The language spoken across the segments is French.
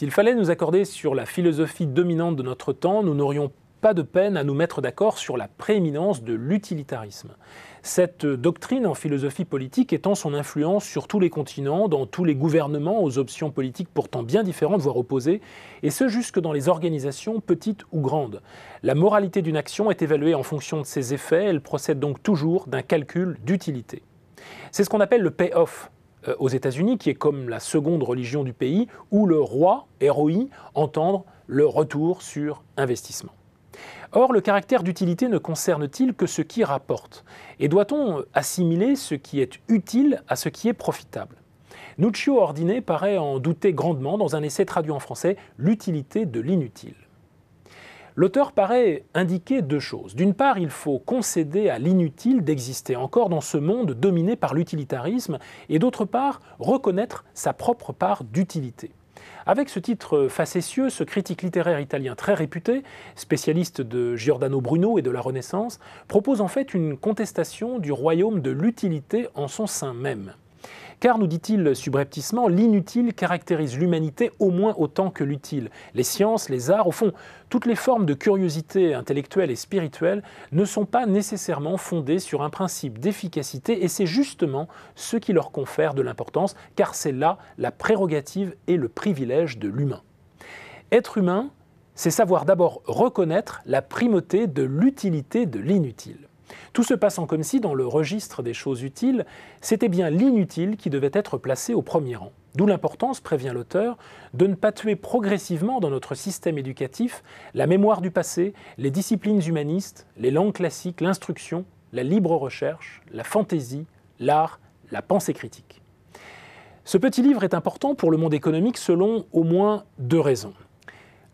S'il fallait nous accorder sur la philosophie dominante de notre temps, nous n'aurions pas de peine à nous mettre d'accord sur la prééminence de l'utilitarisme. Cette doctrine en philosophie politique étant son influence sur tous les continents, dans tous les gouvernements, aux options politiques pourtant bien différentes, voire opposées, et ce jusque dans les organisations petites ou grandes. La moralité d'une action est évaluée en fonction de ses effets, elle procède donc toujours d'un calcul d'utilité. C'est ce qu'on appelle le pay-off, euh, aux États-Unis, qui est comme la seconde religion du pays, où le roi, héroï, entendre le retour sur investissement. Or, le caractère d'utilité ne concerne-t-il que ce qui rapporte Et doit-on assimiler ce qui est utile à ce qui est profitable Nuccio Ordine paraît en douter grandement dans un essai traduit en français L'utilité de l'inutile. L'auteur paraît indiquer deux choses. D'une part, il faut concéder à l'inutile d'exister encore dans ce monde dominé par l'utilitarisme, et d'autre part, reconnaître sa propre part d'utilité. Avec ce titre facétieux, ce critique littéraire italien très réputé, spécialiste de Giordano Bruno et de la Renaissance, propose en fait une contestation du royaume de l'utilité en son sein même. Car, nous dit-il subrepticement, l'inutile caractérise l'humanité au moins autant que l'utile. Les sciences, les arts, au fond, toutes les formes de curiosité intellectuelle et spirituelle ne sont pas nécessairement fondées sur un principe d'efficacité, et c'est justement ce qui leur confère de l'importance, car c'est là la prérogative et le privilège de l'humain. Être humain, c'est savoir d'abord reconnaître la primauté de l'utilité de l'inutile. Tout se passant comme si, dans le registre des choses utiles, c'était bien l'inutile qui devait être placé au premier rang. D'où l'importance, prévient l'auteur, de ne pas tuer progressivement dans notre système éducatif la mémoire du passé, les disciplines humanistes, les langues classiques, l'instruction, la libre recherche, la fantaisie, l'art, la pensée critique. Ce petit livre est important pour le monde économique selon au moins deux raisons.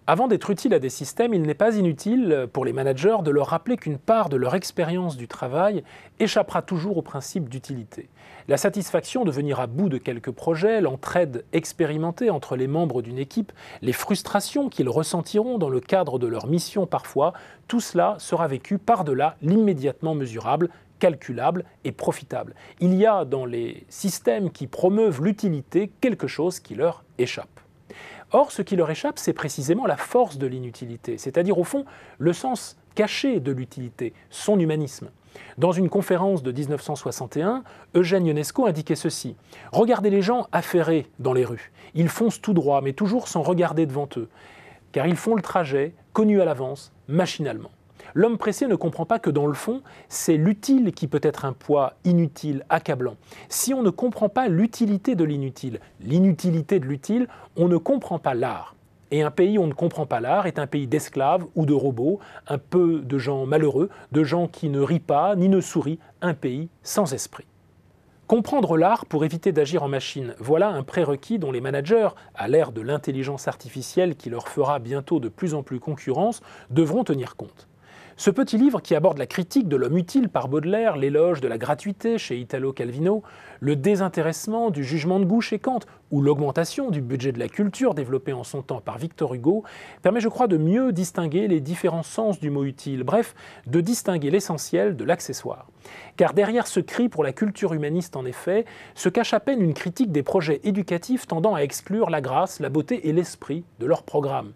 Avant d'être utile à des systèmes, il n'est pas inutile euh, pour les managers de leur rappeler qu'une part de leur expérience du travail échappera toujours au principe d'utilité. La satisfaction de venir à bout de quelques projets, l'entraide expérimentée entre les membres d'une équipe, les frustrations qu'ils ressentiront dans le cadre de leur mission parfois, tout cela sera vécu par-delà l'immédiatement mesurable calculable et profitable. Il y a dans les systèmes qui promeuvent l'utilité quelque chose qui leur échappe. Or, ce qui leur échappe, c'est précisément la force de l'inutilité, c'est-à-dire au fond le sens caché de l'utilité, son humanisme. Dans une conférence de 1961, Eugène Ionesco indiquait ceci Regardez les gens affairés dans les rues. Ils foncent tout droit, mais toujours sans regarder devant eux, car ils font le trajet, connu à l'avance, machinalement. L'homme pressé ne comprend pas que dans le fond, c'est l'utile qui peut être un poids inutile, accablant. Si on ne comprend pas l'utilité de l'inutile, l'inutilité de l'utile, on ne comprend pas l'art. Et un pays où on ne comprend pas l'art est un pays d'esclaves ou de robots, un peu de gens malheureux, de gens qui ne rient pas ni ne sourient, un pays sans esprit. Comprendre l'art pour éviter d'agir en machine, voilà un prérequis dont les managers, à l'ère de l'intelligence artificielle qui leur fera bientôt de plus en plus concurrence, devront tenir compte. Ce petit livre qui aborde la critique de l'homme utile par Baudelaire, l'éloge de la gratuité chez Italo Calvino, le désintéressement du jugement de goût chez Kant ou l'augmentation du budget de la culture développé en son temps par Victor Hugo permet, je crois, de mieux distinguer les différents sens du mot utile, bref, de distinguer l'essentiel de l'accessoire. Car derrière ce cri pour la culture humaniste, en effet, se cache à peine une critique des projets éducatifs tendant à exclure la grâce, la beauté et l'esprit de leur programme.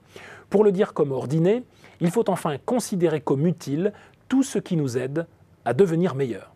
Pour le dire comme ordiné, il faut enfin considérer comme utile tout ce qui nous aide à devenir meilleur.